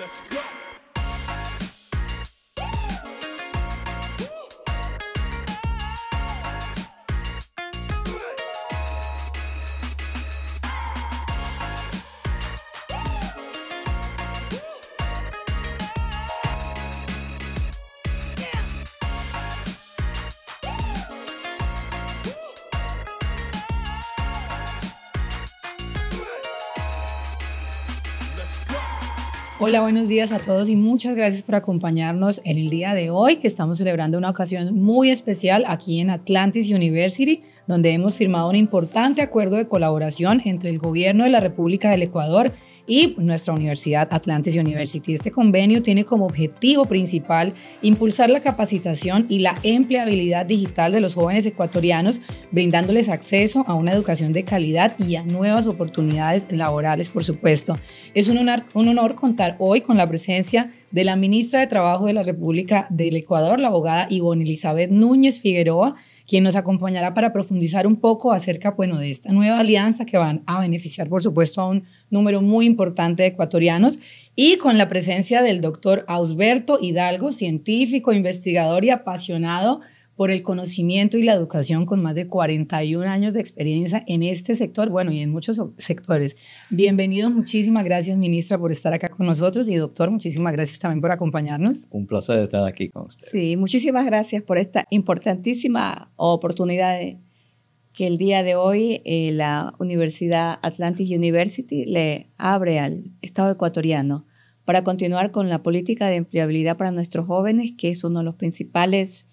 let's go. Hola, buenos días a todos y muchas gracias por acompañarnos en el día de hoy que estamos celebrando una ocasión muy especial aquí en Atlantis University, donde hemos firmado un importante acuerdo de colaboración entre el Gobierno de la República del Ecuador y nuestra universidad Atlantis University. Este convenio tiene como objetivo principal impulsar la capacitación y la empleabilidad digital de los jóvenes ecuatorianos, brindándoles acceso a una educación de calidad y a nuevas oportunidades laborales, por supuesto. Es un honor, un honor contar hoy con la presencia de la ministra de Trabajo de la República del Ecuador, la abogada Ivonne Elizabeth Núñez Figueroa, quien nos acompañará para profundizar un poco acerca bueno, de esta nueva alianza que van a beneficiar, por supuesto, a un número muy importante de ecuatorianos y con la presencia del doctor Ausberto Hidalgo, científico, investigador y apasionado por el conocimiento y la educación con más de 41 años de experiencia en este sector, bueno, y en muchos sectores. Bienvenido, muchísimas gracias, ministra, por estar acá con nosotros y doctor, muchísimas gracias también por acompañarnos. Un placer estar aquí con usted. Sí, muchísimas gracias por esta importantísima oportunidad que el día de hoy eh, la Universidad Atlantic University le abre al Estado ecuatoriano para continuar con la política de empleabilidad para nuestros jóvenes, que es uno de los principales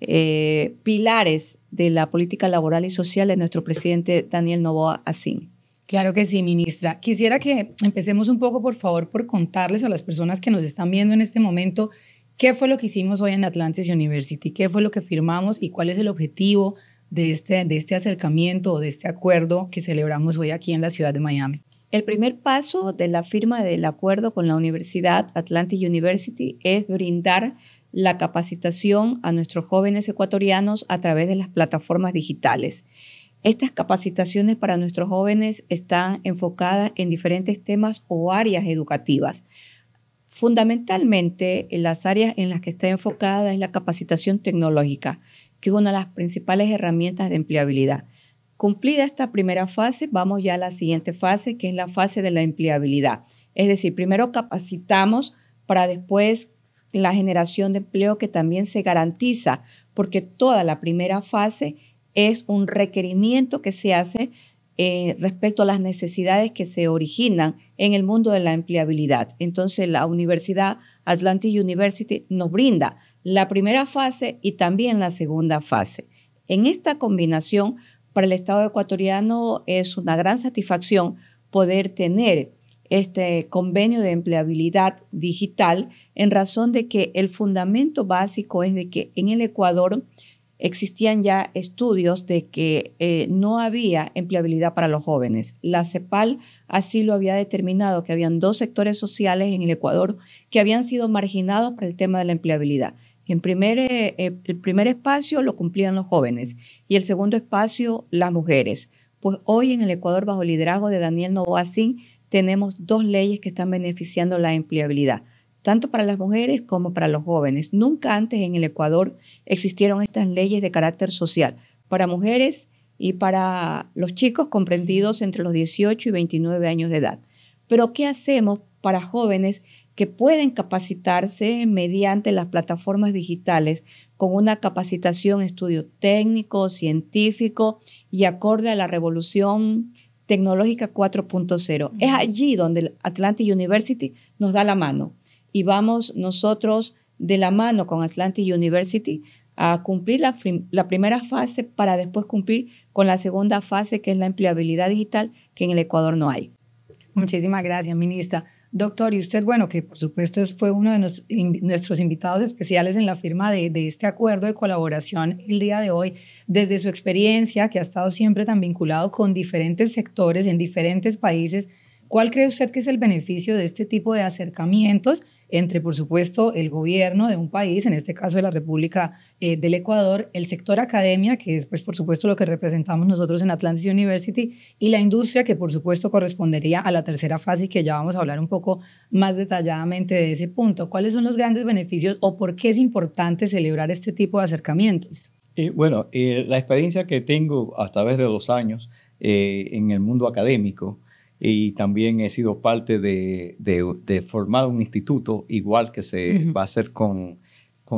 eh, pilares de la política laboral y social de nuestro presidente Daniel Novoa así Claro que sí, ministra. Quisiera que empecemos un poco, por favor, por contarles a las personas que nos están viendo en este momento qué fue lo que hicimos hoy en Atlantis University, qué fue lo que firmamos y cuál es el objetivo de este, de este acercamiento o de este acuerdo que celebramos hoy aquí en la ciudad de Miami. El primer paso de la firma del acuerdo con la universidad Atlantis University es brindar la capacitación a nuestros jóvenes ecuatorianos a través de las plataformas digitales. Estas capacitaciones para nuestros jóvenes están enfocadas en diferentes temas o áreas educativas. Fundamentalmente, en las áreas en las que está enfocada es la capacitación tecnológica, que es una de las principales herramientas de empleabilidad. Cumplida esta primera fase, vamos ya a la siguiente fase, que es la fase de la empleabilidad. Es decir, primero capacitamos para después la generación de empleo que también se garantiza, porque toda la primera fase es un requerimiento que se hace eh, respecto a las necesidades que se originan en el mundo de la empleabilidad. Entonces, la Universidad Atlantic University nos brinda la primera fase y también la segunda fase. En esta combinación, para el Estado ecuatoriano es una gran satisfacción poder tener este convenio de empleabilidad digital en razón de que el fundamento básico es de que en el Ecuador existían ya estudios de que eh, no había empleabilidad para los jóvenes. La CEPAL así lo había determinado, que habían dos sectores sociales en el Ecuador que habían sido marginados por el tema de la empleabilidad. En primer, eh, eh, el primer espacio lo cumplían los jóvenes y el segundo espacio las mujeres. Pues hoy en el Ecuador, bajo el liderazgo de Daniel novoacín tenemos dos leyes que están beneficiando la empleabilidad, tanto para las mujeres como para los jóvenes. Nunca antes en el Ecuador existieron estas leyes de carácter social para mujeres y para los chicos comprendidos entre los 18 y 29 años de edad. Pero ¿qué hacemos para jóvenes que pueden capacitarse mediante las plataformas digitales con una capacitación, estudio técnico, científico y acorde a la revolución tecnológica 4.0. Es allí donde Atlantic University nos da la mano y vamos nosotros de la mano con Atlantic University a cumplir la, la, primera fase para después cumplir con la segunda fase, que es la empleabilidad digital, que en el Ecuador no hay. Muchísimas gracias, ministra. Doctor, y usted, bueno, que por supuesto fue uno de nuestros invitados especiales en la firma de, este acuerdo de colaboración el día de hoy, desde su experiencia, que ha estado siempre tan vinculado con diferentes sectores en diferentes países, ¿cuál cree usted que es el beneficio de este tipo de acercamientos? entre, por supuesto, el gobierno de un país, en este caso de la República eh, del Ecuador, el sector academia, que es, pues, por supuesto, lo que representamos nosotros en Atlantis University, y la industria, que, por supuesto, correspondería a la tercera fase y que ya vamos a hablar un poco más detalladamente de ese punto. ¿Cuáles son los grandes beneficios o por qué es importante celebrar este tipo de acercamientos? Eh, bueno, eh, la experiencia que tengo a través de los años en el mundo académico, y también he sido parte de, de, formar un instituto, igual que se va a hacer con,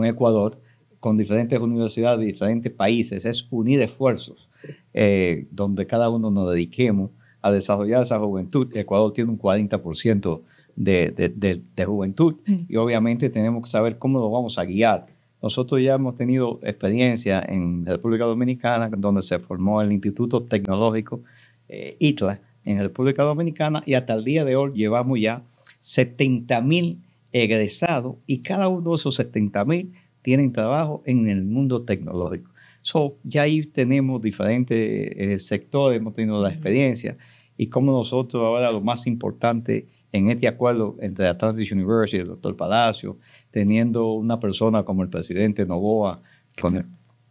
Ecuador, con diferentes universidades de diferentes países. Es unir esfuerzos eh, donde cada uno nos dediquemos a desarrollar esa juventud. Ecuador tiene un 40% de, de, de, juventud y obviamente tenemos que saber cómo lo vamos a guiar. Nosotros ya hemos tenido experiencia en República Dominicana, donde se formó el Instituto Tecnológico eh, ITLA, en la República Dominicana y hasta el día de hoy llevamos ya 70 mil egresados y cada uno de esos 70 mil tienen trabajo en el mundo tecnológico. So, ya ahí tenemos diferentes eh, sectores, hemos tenido la experiencia y como nosotros ahora lo más importante en este acuerdo entre la Transition University y el doctor Palacio, teniendo una persona como el presidente Novoa con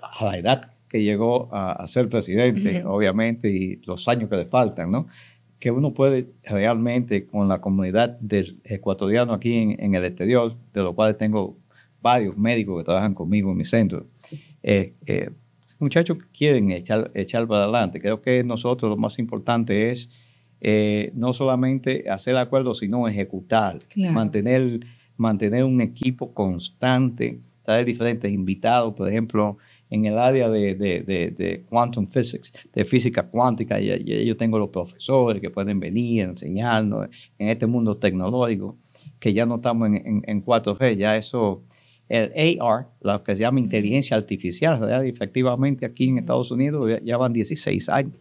a la edad que llegó a, ser presidente, obviamente, y los años que le faltan, ¿no? Que uno puede realmente con la comunidad del ecuatoriano aquí en, el exterior, de los cuales tengo varios médicos que trabajan conmigo en mi centro, eh, eh, muchachos que muchachos quieren echar, echar para adelante. Creo que nosotros lo más importante es eh, no solamente hacer acuerdos, sino ejecutar, mantener, mantener un equipo constante, traer diferentes invitados, por ejemplo, en el área de, de, de, de quantum physics, de física cuántica, yo tengo los profesores que pueden venir enseñarnos en este mundo tecnológico, que ya no estamos en, en, 4G, ya eso, el AR, lo que se llama inteligencia artificial, efectivamente aquí en Estados Unidos ya, van 16 años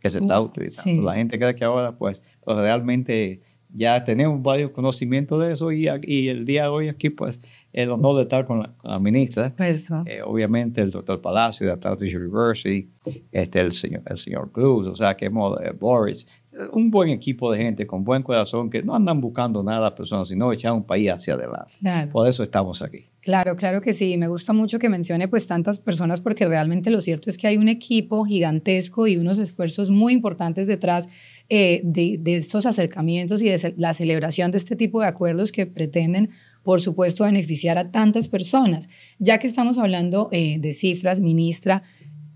que se está utilizando. La gente cree que ahora, pues, pues realmente ya tenemos varios conocimientos de eso y, y, el día de hoy aquí, pues, el honor de estar con la, ministra. Eh, obviamente el doctor Palacio, de la University, este, el, señor, el señor Cruz, o sea, que hemos, eh, Boris, un buen equipo de gente con buen corazón que no andan buscando nada a personas, sino echar un país hacia adelante. Por eso estamos aquí. Claro, claro que sí. Me gusta mucho que mencione pues tantas personas porque realmente lo cierto es que hay un equipo gigantesco y unos esfuerzos muy importantes detrás eh, de, de estos acercamientos y de la celebración de este tipo de acuerdos que pretenden por supuesto, beneficiar a tantas personas. Ya que estamos hablando eh, de cifras, ministra,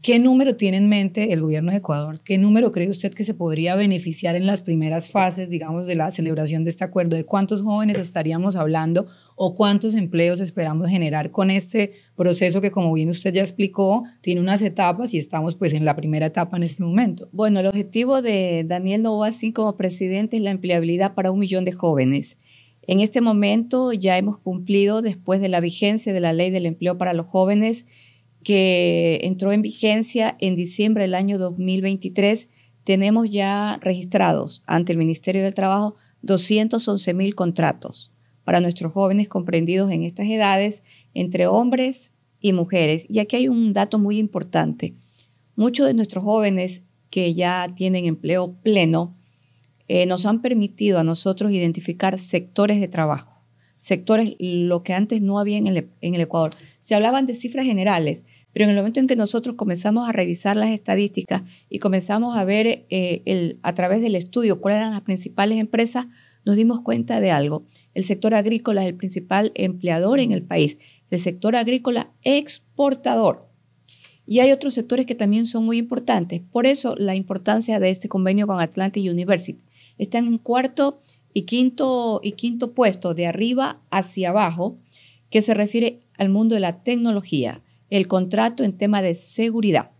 ¿qué número tiene en mente el gobierno de Ecuador? ¿Qué número cree usted que se podría beneficiar en las primeras fases, digamos, de la celebración de este acuerdo? ¿De cuántos jóvenes estaríamos hablando o cuántos empleos esperamos generar con este proceso que, como bien usted ya explicó, tiene unas etapas y estamos pues en la primera etapa en este momento? Bueno, el objetivo de Daniel Novoa, así como presidente, es la empleabilidad para un millón de jóvenes en este momento ya hemos cumplido, después de la vigencia de la ley del empleo para los jóvenes, que entró en vigencia en diciembre del año 2023, tenemos ya registrados ante el Ministerio del Trabajo 211 mil contratos para nuestros jóvenes comprendidos en estas edades entre hombres y mujeres. Y aquí hay un dato muy importante. Muchos de nuestros jóvenes que ya tienen empleo pleno, eh, nos han permitido a nosotros identificar sectores de trabajo, sectores lo que antes no había en el, Ecuador. Se hablaban de cifras generales, pero en el momento en que nosotros comenzamos a revisar las estadísticas y comenzamos a ver eh, el, a través del estudio cuáles eran las principales empresas, nos dimos cuenta de algo. El sector agrícola es el principal empleador en el país, el sector agrícola exportador. Y hay otros sectores que también son muy importantes. Por eso la importancia de este convenio con Atlantic University, Está en cuarto y quinto, y quinto puesto, de arriba hacia abajo, que se refiere al mundo de la tecnología, el contrato en tema de seguridad.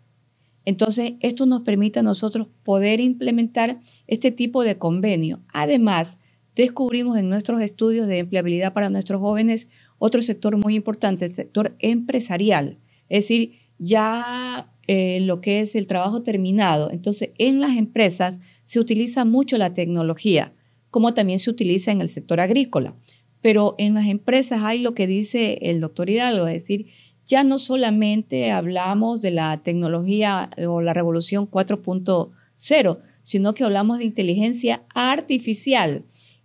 Entonces, esto nos permite a nosotros poder implementar este tipo de convenio. Además, descubrimos en nuestros estudios de empleabilidad para nuestros jóvenes otro sector muy importante, el sector empresarial. Es decir, ya eh, lo que es el trabajo terminado. Entonces, en las empresas se utiliza mucho la tecnología, como también se utiliza en el sector agrícola. Pero en las empresas hay lo que dice el doctor Hidalgo, es decir, ya no solamente hablamos de la tecnología o la revolución 4.0, sino que hablamos de inteligencia artificial.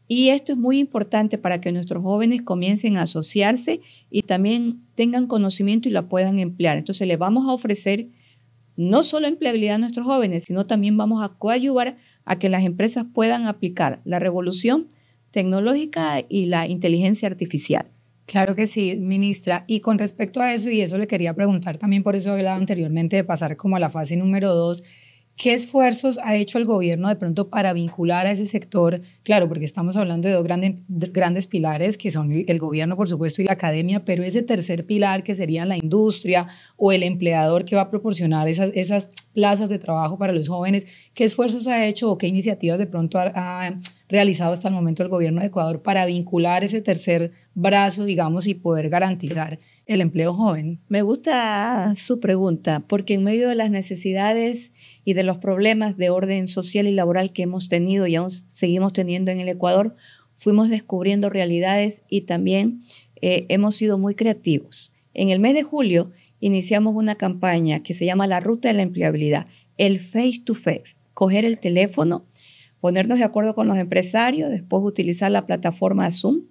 Y esto es muy importante para que nuestros jóvenes comiencen a asociarse y también tengan conocimiento y la puedan emplear. Entonces, le vamos a ofrecer no solo empleabilidad a nuestros jóvenes, sino también vamos a coayuvar a que las empresas puedan aplicar la revolución tecnológica y la inteligencia artificial. Claro que sí, ministra. Y con respecto a eso, y eso le quería preguntar también, por eso hablado anteriormente de pasar como a la fase número dos, ¿Qué esfuerzos ha hecho el gobierno de pronto para vincular a ese sector? Claro, porque estamos hablando de dos grandes, pilares, que son el gobierno, por supuesto, y la academia, pero ese tercer pilar que sería la industria o el empleador que va a proporcionar esas, esas plazas de trabajo para los jóvenes, ¿qué esfuerzos ha hecho o qué iniciativas de pronto ha, ha realizado hasta el momento el gobierno de Ecuador para vincular ese tercer brazo, digamos, y poder garantizar? el empleo joven. Me gusta su pregunta porque en medio de las necesidades y de los problemas de orden social y laboral que hemos tenido y aún seguimos teniendo en el Ecuador, fuimos descubriendo realidades y también eh, hemos sido muy creativos. En el mes de julio iniciamos una campaña que se llama La Ruta de la Empleabilidad, el face to face, coger el teléfono, ponernos de acuerdo con los empresarios, después utilizar la plataforma Zoom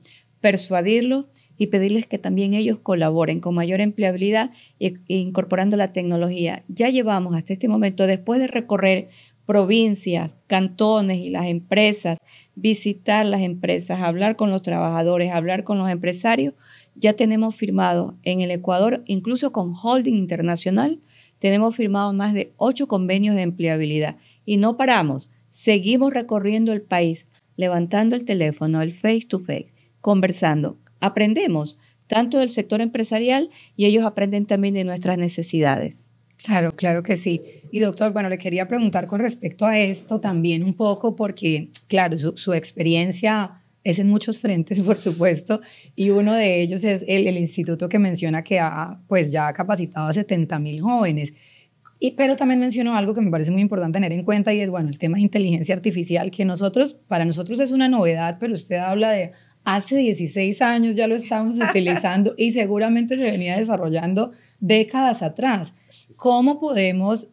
persuadirlos y pedirles que también ellos colaboren con mayor empleabilidad e incorporando la tecnología. Ya llevamos hasta este momento, después de recorrer provincias, cantones y las empresas, visitar las empresas, hablar con los trabajadores, hablar con los empresarios, ya tenemos firmado en el Ecuador, incluso con Holding Internacional, tenemos firmado más de ocho convenios de empleabilidad. Y no paramos, seguimos recorriendo el país, levantando el teléfono, el face to face conversando. Aprendemos tanto del sector empresarial y ellos aprenden también de nuestras necesidades. Claro, claro que sí. Y doctor, bueno, le quería preguntar con respecto a esto también un poco, porque claro, su, experiencia es en muchos frentes, por supuesto, y uno de ellos es el, instituto que menciona que ha, pues ya ha capacitado a 70 mil jóvenes. Y, pero también mencionó algo que me parece muy importante tener en cuenta y es, bueno, el tema de inteligencia artificial, que nosotros, para nosotros es una novedad, pero usted habla de hace 16 años ya lo estamos utilizando y seguramente se venía desarrollando décadas atrás. ¿Cómo podemos,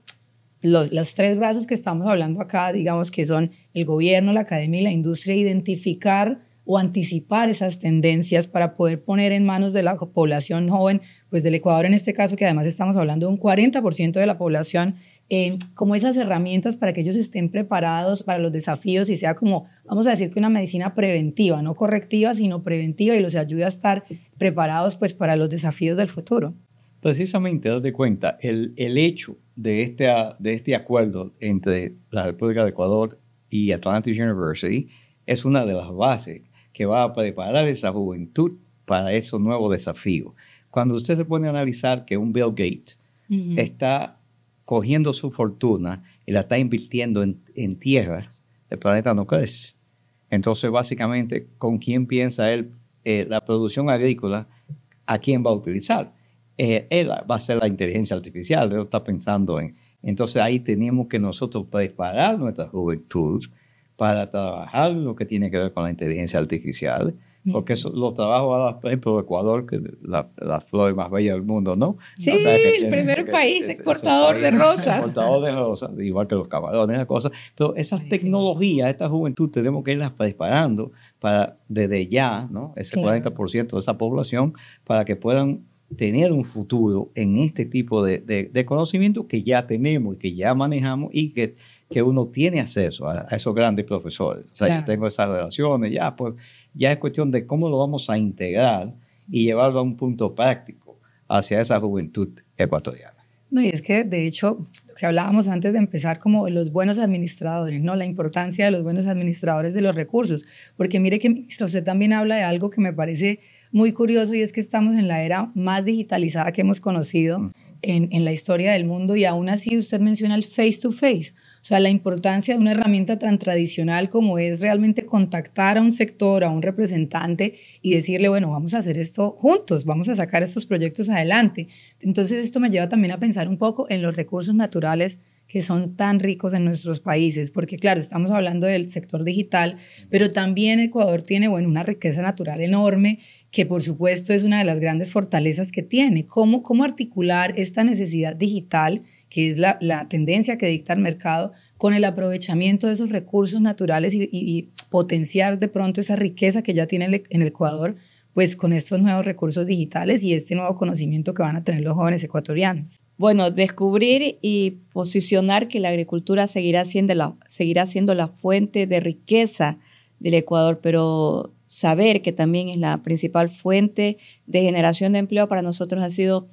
los, los tres brazos que estamos hablando acá, digamos que son el gobierno, la academia y la industria, identificar o anticipar esas tendencias para poder poner en manos de la población joven, pues del Ecuador en este caso, que además estamos hablando de un 40% de la población eh, como esas herramientas para que ellos estén preparados para los desafíos y sea como, vamos a decir que una medicina preventiva, no correctiva, sino preventiva y los ayude a estar preparados pues para los desafíos del futuro. Precisamente, de cuenta, el, el hecho de este, de este acuerdo entre la República de Ecuador y Atlantic University es una de las bases que va a preparar esa juventud para esos nuevos desafíos. Cuando usted se pone a analizar que un Bill Gates está cogiendo su fortuna y la está invirtiendo en, tierra, el planeta no crece. Entonces, básicamente, ¿con quién piensa él eh, la producción agrícola? ¿A quién va a utilizar? Eh, él va a ser la inteligencia artificial, él está pensando en. Entonces, ahí tenemos que nosotros preparar nuestra juventud para trabajar lo que tiene que ver con la inteligencia artificial porque los trabajos, por ejemplo, Ecuador, que la, la flor más bella del mundo, ¿no? Sí, el primer país exportador de rosas. Exportador de rosas, igual que los camarones, esas cosas. Pero esas tecnologías, esta juventud, tenemos que irlas preparando para desde ya, ¿no? Ese 40% de esa población, para que puedan tener un futuro en este tipo de, conocimiento que ya tenemos, y que ya manejamos y que, uno tiene acceso a, esos grandes profesores. O sea, yo tengo esas relaciones, ya, pues ya es cuestión de cómo lo vamos a integrar y llevarlo a un punto práctico hacia esa juventud ecuatoriana. No, y es que de hecho, lo que hablábamos antes de empezar, como los buenos administradores, ¿no? La importancia de los buenos administradores de los recursos. Porque mire que, ministro, usted también habla de algo que me parece muy curioso y es que estamos en la era más digitalizada que hemos conocido. Mm en, la historia del mundo y aún así usted menciona el face to face, o sea, la importancia de una herramienta tan tradicional como es realmente contactar a un sector, a un representante y decirle, bueno, vamos a hacer esto juntos, vamos a sacar estos proyectos adelante. Entonces esto me lleva también a pensar un poco en los recursos naturales que son tan ricos en nuestros países, porque claro, estamos hablando del sector digital, pero también Ecuador tiene, bueno, una riqueza natural enorme que por supuesto es una de las grandes fortalezas que tiene. ¿Cómo, cómo articular esta necesidad digital, que es la, tendencia que dicta el mercado, con el aprovechamiento de esos recursos naturales y, potenciar de pronto esa riqueza que ya tiene en el Ecuador? pues con estos nuevos recursos digitales y este nuevo conocimiento que van a tener los jóvenes ecuatorianos. Bueno, descubrir y posicionar que la agricultura seguirá siendo la, seguirá siendo la fuente de riqueza del Ecuador, pero saber que también es la principal fuente de generación de empleo, para nosotros ha sido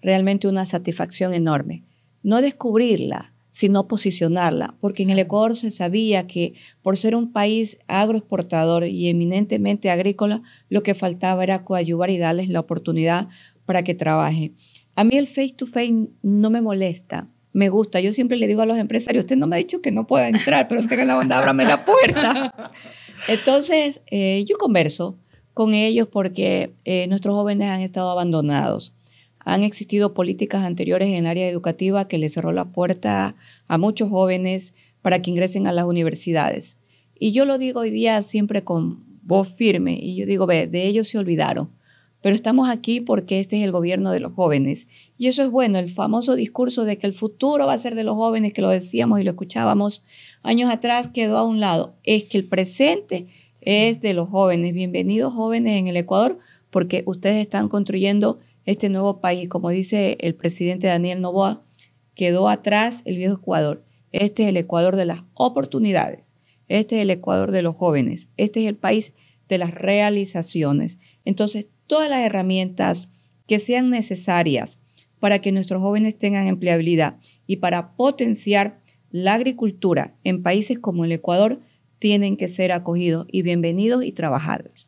realmente una satisfacción enorme. No descubrirla, sino posicionarla, porque en el Ecuador se sabía que por ser un país agroexportador y eminentemente agrícola, lo que faltaba era coadyuvar y darles la oportunidad para que trabajen. A mí el face to face no me molesta, me gusta. Yo siempre le digo a los empresarios, usted no me ha dicho que no pueda entrar, pero tenga la bondad, ábrame la puerta. Entonces, eh, yo converso con ellos porque eh, nuestros jóvenes han estado abandonados. Han existido políticas anteriores en el área educativa que les cerró la puerta a muchos jóvenes para que ingresen a las universidades. Y yo lo digo hoy día siempre con voz firme y yo digo, ve, de ellos se olvidaron. Pero estamos aquí porque este es el gobierno de los jóvenes. Y eso es bueno, el famoso discurso de que el futuro va a ser de los jóvenes, que lo decíamos y lo escuchábamos años atrás quedó a un lado. Es que el presente es de los jóvenes. Bienvenidos jóvenes en el Ecuador, porque ustedes están construyendo este nuevo país. Como dice el presidente Daniel Novoa, quedó atrás el viejo Ecuador. Este es el Ecuador de las oportunidades. Este es el Ecuador de los jóvenes. Este es el país de las realizaciones. Entonces, todas las herramientas que sean necesarias para que nuestros jóvenes tengan empleabilidad y para potenciar la agricultura en países como el Ecuador tienen que ser acogidos y bienvenidos y trabajados.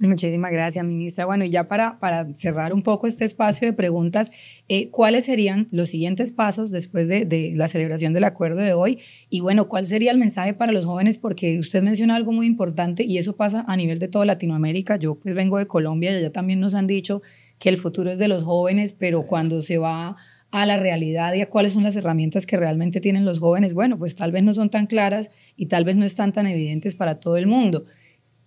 Muchísimas gracias, ministra. Bueno, y ya para, para cerrar un poco este espacio de preguntas, eh, ¿cuáles serían los siguientes pasos después de, de, la celebración del acuerdo de hoy? Y bueno, ¿cuál sería el mensaje para los jóvenes? Porque usted menciona algo muy importante y eso pasa a nivel de toda Latinoamérica. Yo pues vengo de Colombia y allá también nos han dicho que el futuro es de los jóvenes, pero cuando se va a la realidad y a cuáles son las herramientas que realmente tienen los jóvenes, bueno, pues tal vez no son tan claras y tal vez no están tan evidentes para todo el mundo.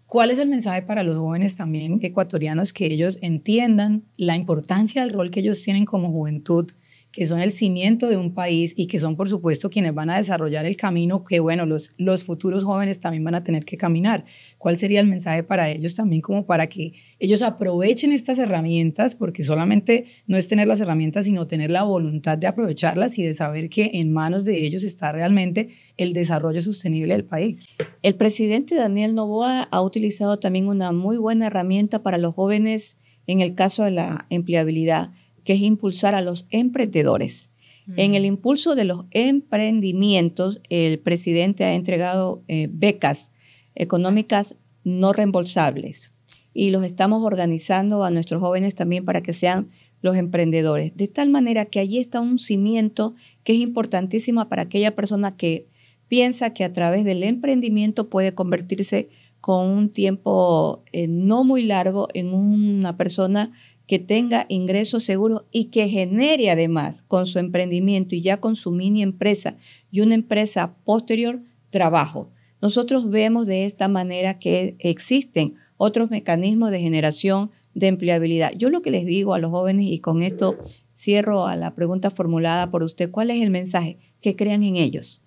¿Cuál es el mensaje para los jóvenes también ecuatorianos que ellos entiendan la importancia del rol que ellos tienen como juventud que son el cimiento de un país y que son, por supuesto, quienes van a desarrollar el camino que, bueno, los, los futuros jóvenes también van a tener que caminar. ¿Cuál sería el mensaje para ellos también como para que ellos aprovechen estas herramientas? Porque solamente no es tener las herramientas, sino tener la voluntad de aprovecharlas y de saber que en manos de ellos está realmente el desarrollo sostenible del país. El presidente Daniel Novoa ha utilizado también una muy buena herramienta para los jóvenes en el caso de la empleabilidad que es impulsar a los emprendedores. En mm. el impulso de los emprendimientos, el presidente ha entregado eh, becas económicas no reembolsables y los estamos organizando a nuestros jóvenes también para que sean los emprendedores. De tal manera que allí está un cimiento que es importantísimo para aquella persona que piensa que a través del emprendimiento puede convertirse con un tiempo eh, no muy largo en una persona que tenga ingresos seguros y que genere además con su emprendimiento y ya con su mini empresa y una empresa posterior trabajo. Nosotros vemos de esta manera que existen otros mecanismos de generación de empleabilidad. Yo lo que les digo a los jóvenes y con esto cierro a la pregunta formulada por usted, ¿cuál es el mensaje? Que crean en ellos.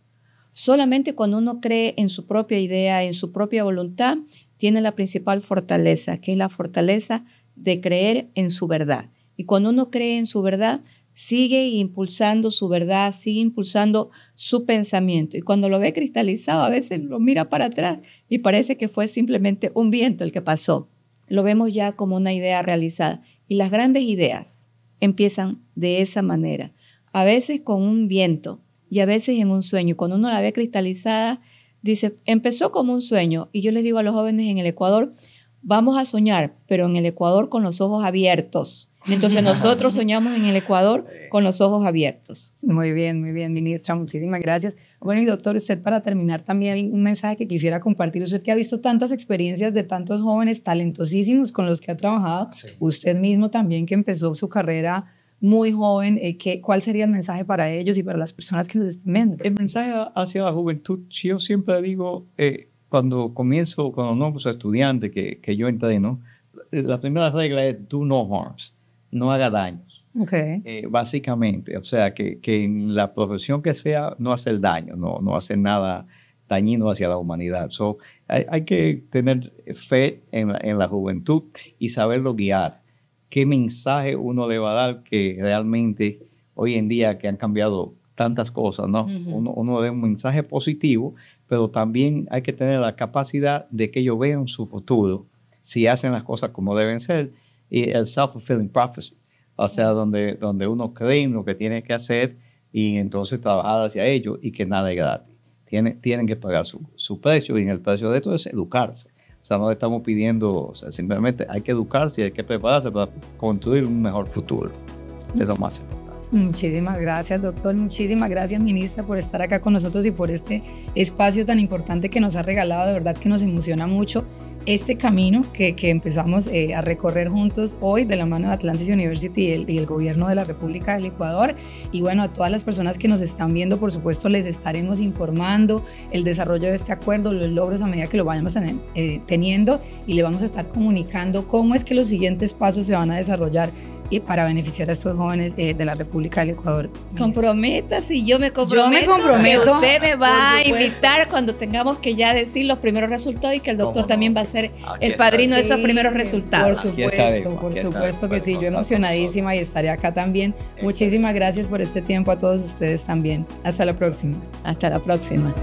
Solamente cuando uno cree en su propia idea, en su propia voluntad, tiene la principal fortaleza, que es la fortaleza de creer en su verdad. Y cuando uno cree en su verdad, sigue impulsando su verdad, sigue impulsando su pensamiento. Y cuando lo ve cristalizado, a veces lo mira para atrás y parece que fue simplemente un viento el que pasó. Lo vemos ya como una idea realizada. Y las grandes ideas empiezan de esa manera, a veces con un viento y a veces en un sueño. cuando uno la ve cristalizada, dice, empezó como un sueño. Y yo les digo a los jóvenes en el Ecuador, vamos a soñar, pero en el Ecuador con los ojos abiertos. Entonces nosotros soñamos en el Ecuador con los ojos abiertos. Muy bien, muy bien, ministra, muchísimas gracias. Bueno, y doctor, usted para terminar también un mensaje que quisiera compartir. Usted que ha visto tantas experiencias de tantos jóvenes talentosísimos con los que ha trabajado, usted mismo también que empezó su carrera muy joven, eh, ¿qué, ¿cuál sería el mensaje para ellos y para las personas que nos estén viendo? El mensaje hacia la juventud, yo siempre digo, eh, cuando comienzo, con los nuevos estudiantes que, que yo entreno, eh, la primera regla es do no harms, no haga daños. Eh, básicamente, o sea, que, en la profesión que sea, no hacer daño, no, no hacer nada dañino hacia la humanidad. So, hay, que tener fe en la, juventud y saberlo guiar. ¿Qué mensaje uno le va a dar que realmente hoy en día que han cambiado tantas cosas, ¿no? uno, uno da un mensaje positivo, pero también hay que tener la capacidad de que ellos vean su futuro si hacen las cosas como deben ser. Y el self-fulfilling prophecy, o sea, donde, donde uno cree en lo que tiene que hacer y entonces trabajar hacia ello y que nada es gratis. Tienen, tienen que pagar su, precio y en el precio de esto es educarse. O sea, no le estamos pidiendo, simplemente hay que educarse y hay que prepararse para construir un mejor futuro. Eso más. Muchísimas gracias, doctor. Muchísimas gracias, ministra, por estar acá con nosotros y por este espacio tan importante que nos ha regalado. De verdad que nos emociona mucho este camino que, que empezamos eh, a recorrer juntos hoy de la mano de Atlantis University y el, gobierno de la República del Ecuador. Y bueno, a todas las personas que nos están viendo, por supuesto, les estaremos informando el desarrollo de este acuerdo, los logros a medida que lo vayamos eh, teniendo y le vamos a estar comunicando cómo es que los siguientes pasos se van a desarrollar y para beneficiar a estos jóvenes eh, de la República del Ecuador. comprometa, y yo me comprometo. Yo me comprometo. usted me va a invitar cuando tengamos que ya decir los primeros resultados y que el doctor también va a ser el padrino de esos primeros resultados. Por supuesto, por supuesto que sí. Yo emocionadísima y estaré acá también. Muchísimas gracias por este tiempo a todos ustedes también. Hasta la próxima. Hasta la próxima.